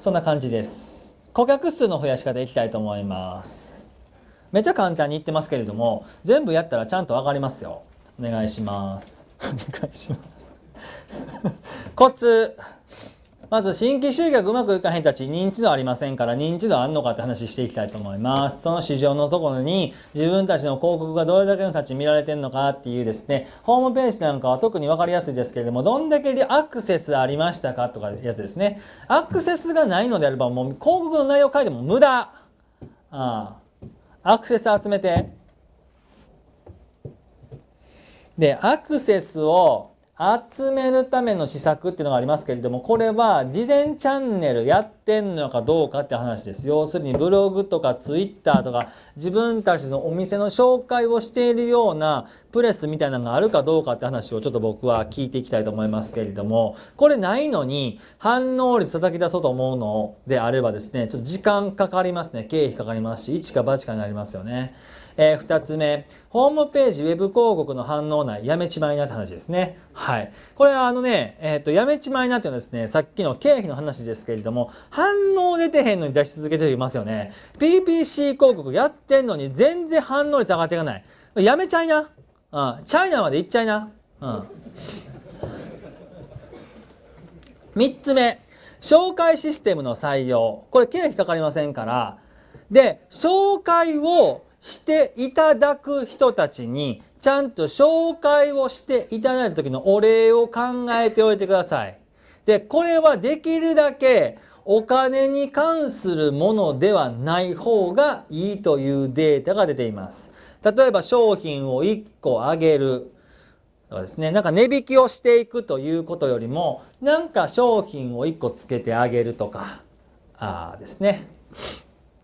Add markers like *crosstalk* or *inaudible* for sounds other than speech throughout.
そんな感じです顧客数の増やし方いきたいと思いますめっちゃ簡単に言ってますけれども全部やったらちゃんと上がりますよお願いします *laughs* お願いしますコツまず新規集客うまくいかへんたち認知度ありませんから認知度あんのかって話していきたいと思います。その市場のところに自分たちの広告がどれだけのたち見られてるのかっていうですね、ホームページなんかは特に分かりやすいですけれども、どんだけアクセスありましたかとかやつですね。アクセスがないのであればもう広告の内容書いても無駄ああアクセス集めて。で、アクセスを集めるための施策っていうのがありますけれどもこれは事前チャンネルやってんのかどうかって話です要するにブログとかツイッターとか自分たちのお店の紹介をしているようなプレスみたいなのがあるかどうかって話をちょっと僕は聞いていきたいと思いますけれどもこれないのに反応率叩き出そうと思うのであればですねちょっと時間かかりますね経費かかりますし一か八かになりますよね。えー、二つ目、ホームページ、ウェブ広告の反応内、やめちまいなって話ですね。はい。これはあのね、えっ、と、やめちまいなっていうのはですね、さっきの経費の話ですけれども、反応出てへんのに出し続けていますよね。PPC 広告やってんのに全然反応率上がっていかない。やめちゃいな。うん、チャイナまで行っちゃいな。うん。3つ目、紹介システムの採用。これ経費かかりませんから。で、紹介をしていただく人たちに、ちゃんと紹介をしていただいた時のお礼を考えておいてください。で、これはできるだけお金に関するものではない方がいいというデータが出ています。例えば商品を1個上げるとかですねなんか値引きをしていくということよりもなんか商品を1個つけてあげるとかあですね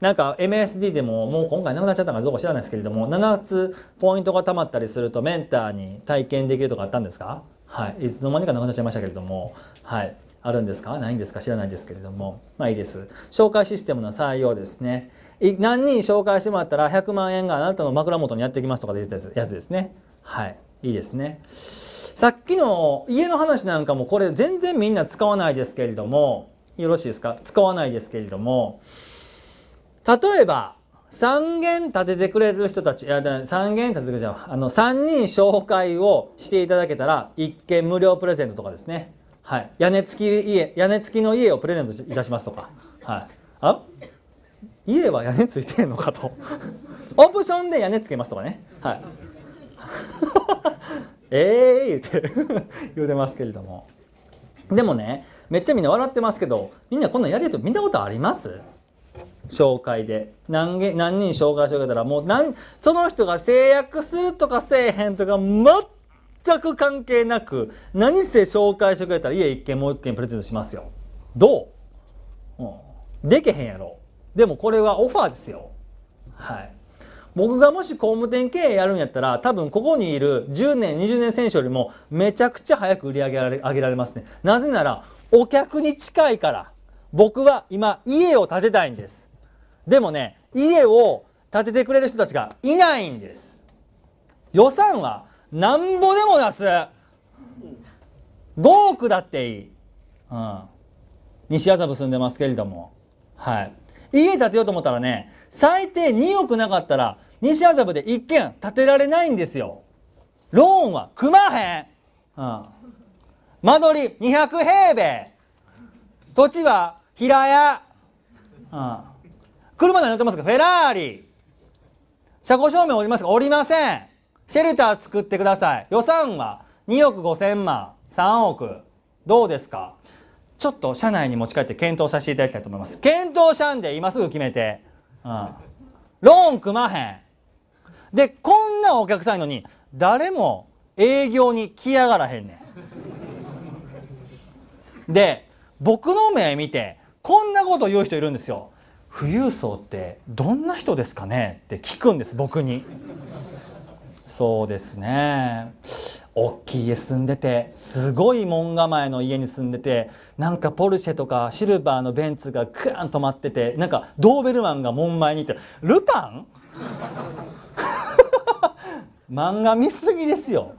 なんか MSD でももう今回なくなっちゃったかどうか知らないですけれども7つポイントがたまったりするとメンターに体験できるとかあったんですかはい、いつの間にかなくなっちゃいましたけれども、はい、あるんですかないんですか知らないですけれどもまあいいです紹介システムの採用ですね何人紹介してもらったら100万円があなたの枕元にやってきますとか出てたやつですねはいいいですねさっきの家の話なんかもこれ全然みんな使わないですけれどもよろしいですか使わないですけれども例えば3軒建ててくれる人たちいや3軒建ててくれちゃうあの3人紹介をしていただけたら1軒無料プレゼントとかですねはい屋根付き家屋根付きの家をプレゼントいたしますとかはいあ家は屋根ついてんのかと *laughs* オプションで屋根つけますとかねはい *laughs* ええ言うて *laughs* 言うてますけれどもでもねめっちゃみんな笑ってますけどみんなこんなやりと見たことあります紹介で何何人紹介してくれたらもう何その人が制約するとかせえへんとか全く関係なく何せ紹介してくれたら家一軒もう一軒プレゼントしますよどう、うん、でけへんやろでもこれはオファーですよ。はい。僕がもし工務店経営やるんやったら多分ここにいる10年20年選手よりもめちゃくちゃ早く売り上げられ上げられますねなぜならお客に近いから僕は今家を建てたいんですでもね家を建ててくれる人たちがいないんです予算はなんぼでも出す5億だっていい、うん、西麻布住んでますけれどもはい家建てようと思ったらね最低2億なかったら西麻布で1軒建てられないんですよローンは組まへん、うん、間取り200平米土地は平屋、うん、車何乗ってますかフェラーリ車庫証明おりますかおりませんシェルター作ってください予算は2億5千万3億どうですかちょっと社内に持ち帰って検討させていただきたいと思います検討したんで今すぐ決めて、うん、ローン組まへんでこんなお客さんるのに誰も営業に来やがらへんねんで僕の目見てこんなこと言う人いるんですよ富裕層ってどんな人ですかねって聞くんです僕にそうですね大きい家住んでてすごい門構えの家に住んでてなんかポルシェとかシルバーのベンツがクーン止まっててなんかドーベルマンが門前にいて「ルパン? *laughs*」漫画見すぎですよ。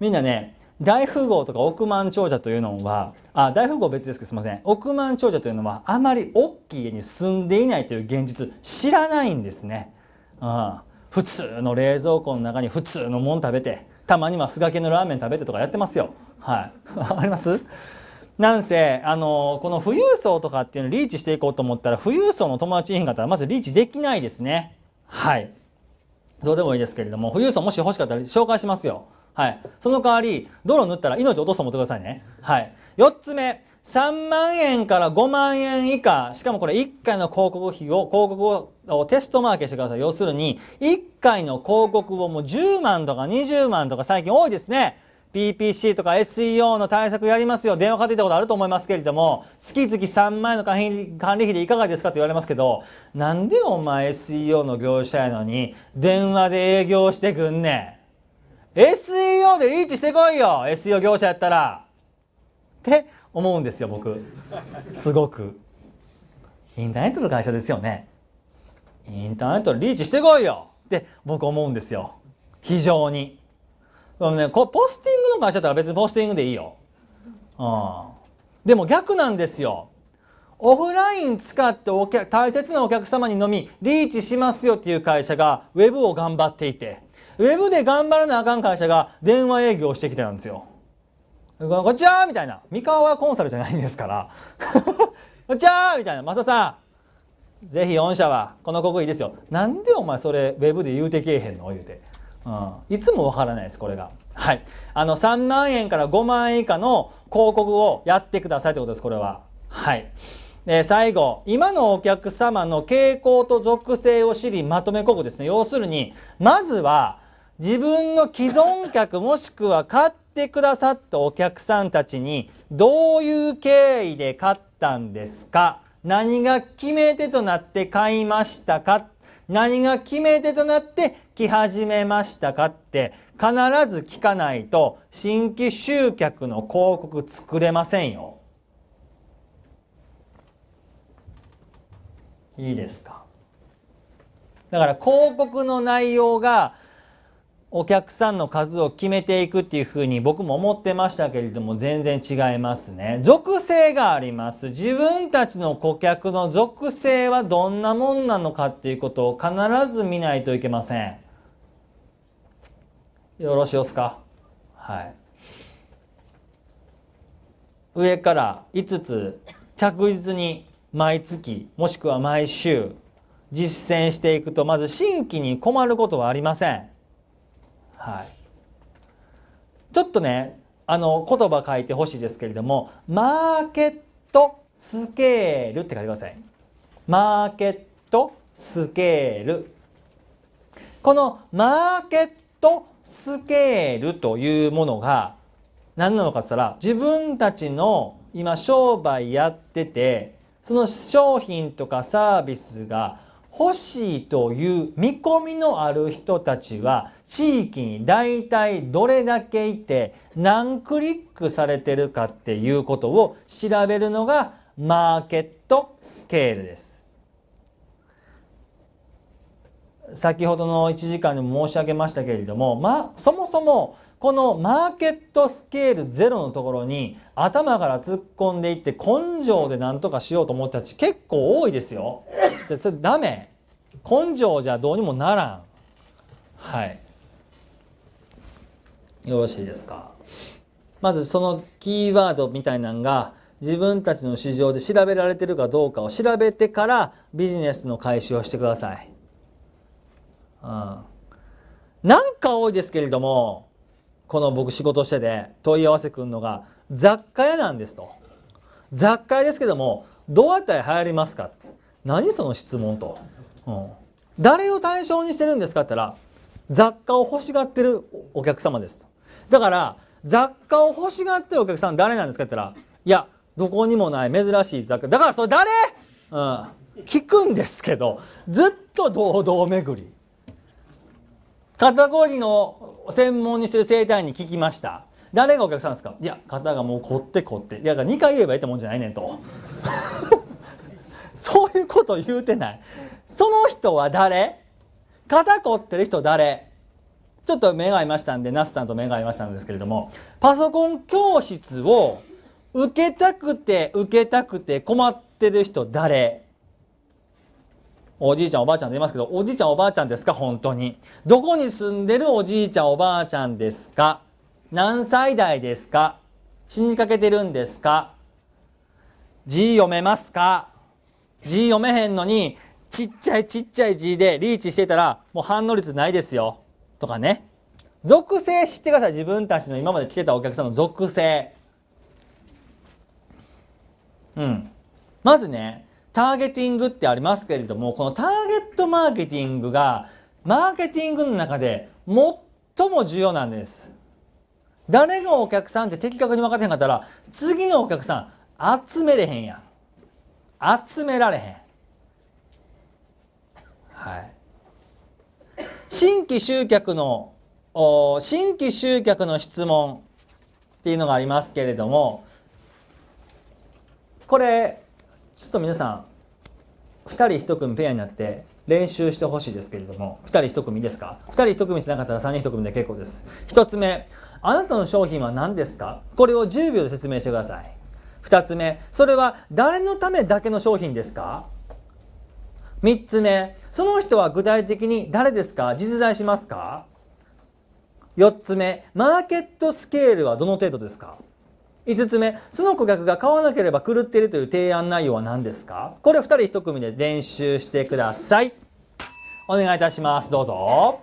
みんなね大富豪とか億万長者というのはあ大富豪別ですけどすみません億万長者というのはあまり大きい家に住んでいないという現実知らないんですね。うん、普通の冷蔵庫の中に普通のもん食べてたまには酢がけのラーメン食べてとかやってますよ。はい。わ *laughs* かりますなんせ、あのこの富裕層とかっていうのをリーチしていこうと思ったら、富裕層の友達いいんかったら、まずリーチできないですね。はい。どうでもいいですけれども、富裕層もし欲しかったら紹介しますよ。はい。その代わり、泥塗ったら命落とすと思ってくださいね。はい。4つ目、3万円から5万円以下、しかもこれ1回の広告費を、広告ををテストマーケしてください。要するに、1回の広告をもう10万とか20万とか最近多いですね。PPC とか SEO の対策やりますよ。電話かけたことあると思いますけれども、月々3万円の管理費でいかがですかって言われますけど、なんでお前 SEO の業者やのに電話で営業してくんねん。SEO でリーチしてこいよ !SEO 業者やったら。って思うんですよ、僕。すごく。インターネットの会社ですよね。インターネットリーチしてこいよって僕思うんですよ。非常に。でもね、こポスティングの会社だったら別にポスティングでいいよ。うん。でも逆なんですよ。オフライン使ってお客大切なお客様にのみリーチしますよっていう会社がウェブを頑張っていて、ウェブで頑張らなあかん会社が電話営業してきてたんですよ。こっちはみたいな。三河コンサルじゃないんですから。*laughs* こっちはみたいな。マサさん、ぜひ御社はこの広告いいですよなんでお前それウェブで言うてけえへんの言うて、うん、いつもわからないですこれがはいあの3万円から5万円以下の広告をやってくださいってことですこれははいで最後今のお客様の傾向と属性を知りまとめ広告ですね要するにまずは自分の既存客もしくは買ってくださったお客さんたちにどういう経緯で買ったんですか何が決め手となって買いましたか何が決め手となって来始めましたかって必ず聞かないと新規集客の広告作れませんよ。いいですかだから広告の内容がお客さんの数を決めていくっていうふうに僕も思ってましたけれども全然違いますね。属性があります。自分たちの顧客の属性はどんなもんなのかっていうことを必ず見ないといけません。よろしいですかはい。上から5つ着実に毎月もしくは毎週実践していくとまず新規に困ることはありません。はい、ちょっとねあの言葉書いてほしいですけれどもマーケットスケールって書いてくださいマーケットスケールこのマーケットスケールというものが何なのかって言ったら自分たちの今商売やっててその商品とかサービスが欲しいという見込みのある人たちは地域に大体どれだけいて何クリックされてるかっていうことを調べるのがマーケットスケールです。先ほどの1時間でも申し上げましたけれども、まあ、そもそもこのマーケットスケールゼロのところに頭から突っ込んでいって根性で何とかしようと思ったち結構多いですよ。でそれダメ根性じゃどうにもならん。はい。よろしいですか。まずそのキーワードみたいなんが自分たちの市場で調べられてるかどうかを調べてからビジネスの開始をしてください。うん。なんか多いですけれどもこの僕仕事してて問い合わせくんのが雑貨屋なんですと雑貨屋ですけどもどうやったら流行りますかって何その質問と、うん、誰を対象にしてるんですかって言ったら雑貨を欲しがってるお客様ですとだから雑貨を欲しがってるお客さん誰なんですかって言ったらいやどこにもない珍しい雑貨だからそれ誰、うん、聞くんですけどずっと堂々巡り肩こりの専門にしてる整体院に聞きました誰がお客さんですかいや方がもう凝って凝っていやだから2回言えばいいってもんじゃないねんと *laughs* そういうこと言うてないその人は誰肩凝ってる人誰ちょっと目が合いましたんで那須さんと目が合いましたんですけれどもパソコン教室を受けたくて受けたくて困ってる人誰おじいちゃんおばあちゃんいますけどおじいちゃんおばあちゃんですか本当にどこに住んでるおじいちゃんおばあちゃんですか何歳代ですか死にかけてるんですか字読めますか字読めへんのにちっちゃいちっちゃい字でリーチしてたらもう反応率ないですよとかね属性知ってください自分たちの今まで来てたお客さんの属性うんまずねターゲティングってありますけれども、このターゲットマーケティングが、マーケティングの中で最も重要なんです。誰がお客さんって的確に分かってへんかったら、次のお客さん集めれへんやん。集められへん。はい。新規集客の、新規集客の質問っていうのがありますけれども、これ、ちょっと皆さん2人1組ペアになって練習してほしいですけれども2人1組ですか2人1組しなかったら3人1組で結構です1つ目あなたの商品は何ですかこれを10秒で説明してください2つ目それは誰のためだけの商品ですか3つ目その人は具体的に誰ですか実在しますか4つ目マーケットスケールはどの程度ですか5つ目その顧客が買わなければ狂っているという提案内容は何ですかこれ2人1組で練習してくださいお願いいたしますどうぞ